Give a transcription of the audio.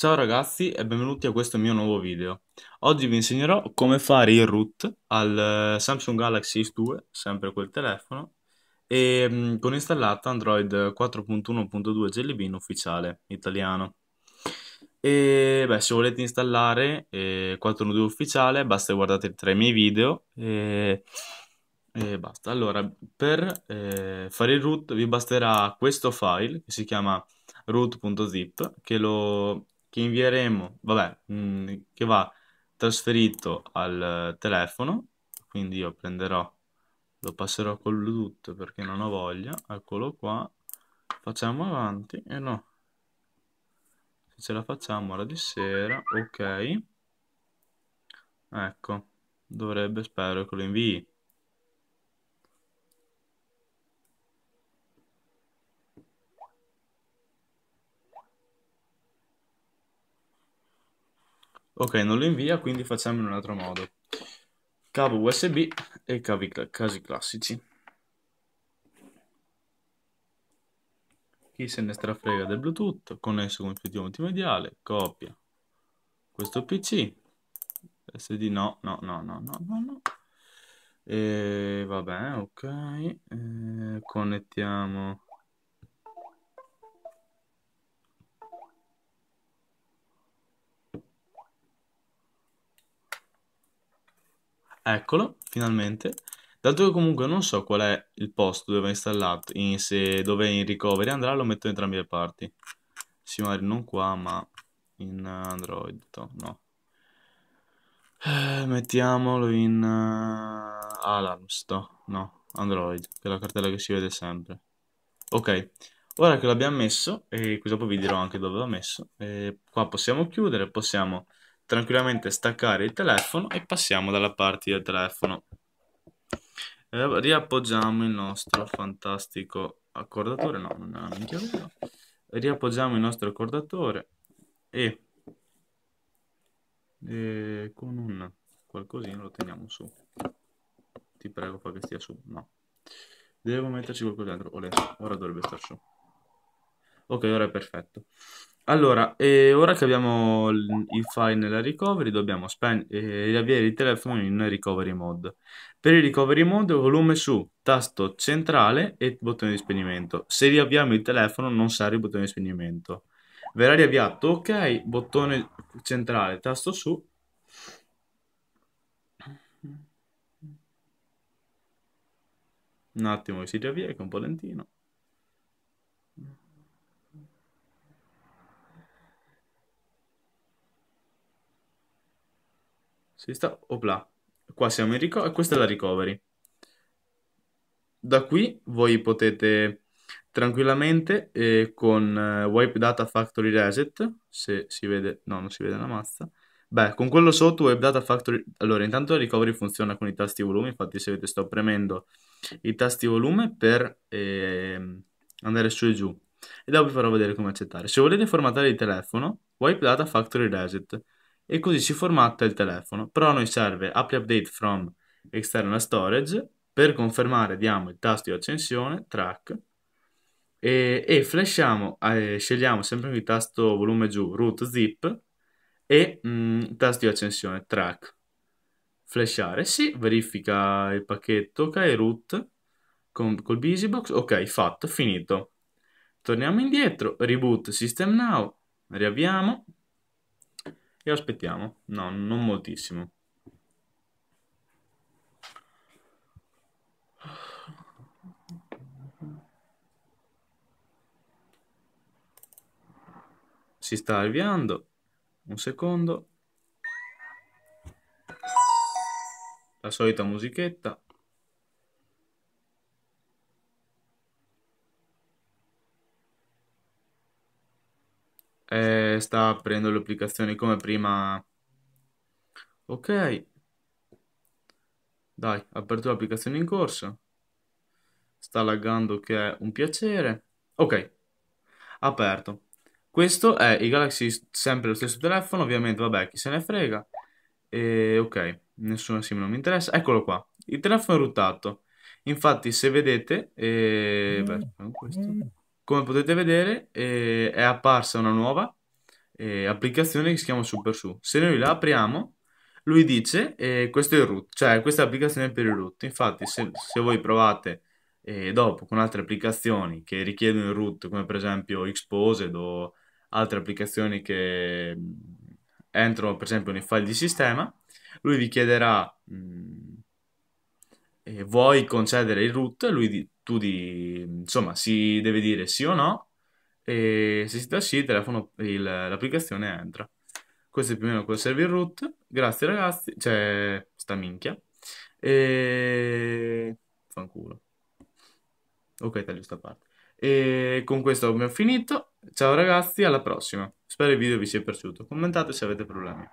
Ciao ragazzi e benvenuti a questo mio nuovo video. Oggi vi insegnerò come fare il root al eh, Samsung Galaxy S2, sempre quel telefono, e mm, con installato Android 4.1.2 Jelly Bean ufficiale italiano. E beh, se volete installare eh, 4.1.2 ufficiale, basta guardare tra i miei video e, e basta. Allora, per eh, fare il root vi basterà questo file che si chiama root.zip che lo che invieremo, vabbè, mh, mm, che va trasferito al eh, telefono, quindi io prenderò, lo passerò col Bluetooth perché non ho voglia, eccolo qua, facciamo avanti e eh no, se ce la facciamo ora di sera, ok, ecco, dovrebbe, spero che lo invii. Ok, non lo invia, quindi facciamo in un altro modo. Cavo USB e cavi casi classici. Chi se ne strafrega del Bluetooth, connesso con il filo multimediale, copia questo PC, SD no, no, no, no, no, no, no. E vabbè, ok, e eh, connettiamo Eccolo, finalmente. Dato che comunque non so qual è il posto dove è installato, in, se, dove in recovery andrà, lo metto in entrambe le parti. Sì, magari non qua, ma in eh, Android, no. Eh, mettiamolo in uh, Alarms, no, Android, che è la cartella che si vede sempre. Ok, ora che l'abbiamo messo, e qui dopo vi dirò anche dove l'ho messo, e qua possiamo chiudere, possiamo tranquillamente staccare il telefono e passiamo dalla parte del telefono. Eh, riappoggiamo il nostro fantastico accordatore, no, non è una minchia Riappoggiamo il nostro accordatore e, e con un qualcosina lo teniamo su. Ti prego, fa che stia su. No. Devo metterci qualcosa dentro. ora dovrebbe star su. Ok, ora è perfetto. Allora, e ora che abbiamo il file nella recovery, dobbiamo spen- eh, riavviare il telefono in recovery mode. Per il recovery mode, volume su, tasto centrale e bottone di spegnimento. Se riavviamo il telefono, non serve il bottone di spegnimento. Verrà riavviato, ok, bottone centrale, tasto su. Un attimo si riavvia, che è un po' lentino. sinistra, opla. Qua siamo in recovery, questa è la recovery. Da qui voi potete tranquillamente eh, con eh, Wipe Data Factory Reset, se si vede, no, non si vede una mazza. Beh, con quello sotto Wipe Data Factory, allora intanto la recovery funziona con i tasti volume, infatti se vedete sto premendo i tasti volume per eh, andare su e giù. E dopo vi farò vedere come accettare. Se volete formattare il telefono, Wipe Data Factory Reset e così si formatta il telefono. Però a noi serve app update from external storage per confermare diamo il tasto di accensione, track e, e flashiamo, eh, scegliamo sempre il tasto volume giù, root zip e mh, mm, tasto di accensione, track. Flashare, sì, verifica il pacchetto, ok, root con, col busybox, ok, fatto, finito. Torniamo indietro, reboot system now, riavviamo, e aspettiamo. No, non moltissimo. Si sta avviando. Un secondo. La solita musichetta. testa, aprendo le applicazioni come prima. Ok. Dai, apertura applicazione in corso. Sta laggando che è un piacere. Ok, aperto. Questo è i Galaxy, sempre lo stesso telefono, ovviamente, vabbè, chi se ne frega. E, ok, nessuna sim non mi interessa. Eccolo qua, il telefono è routato. Infatti, se vedete, eh, beh, come potete vedere, eh, è apparsa una nuova eh, applicazione che si chiama SuperSU. Se noi la apriamo, lui dice eh, questo è il root, cioè questa è l'applicazione per il root. Infatti se, se voi provate eh, dopo con altre applicazioni che richiedono il root, come per esempio Exposed o altre applicazioni che mm, entrano per esempio nei file di sistema, lui vi chiederà mh, mm, eh, vuoi concedere il root, lui di, tu di, insomma si deve dire sì o no e se si dà sì, il telefono, il, l'applicazione entra. Questo è più o meno quello serve il root. Grazie ragazzi, cioè, sta minchia. E... Fanculo. Ok, taglio sta parte. E con questo abbiamo finito. Ciao ragazzi, alla prossima. Spero il video vi sia piaciuto. Commentate se avete problemi.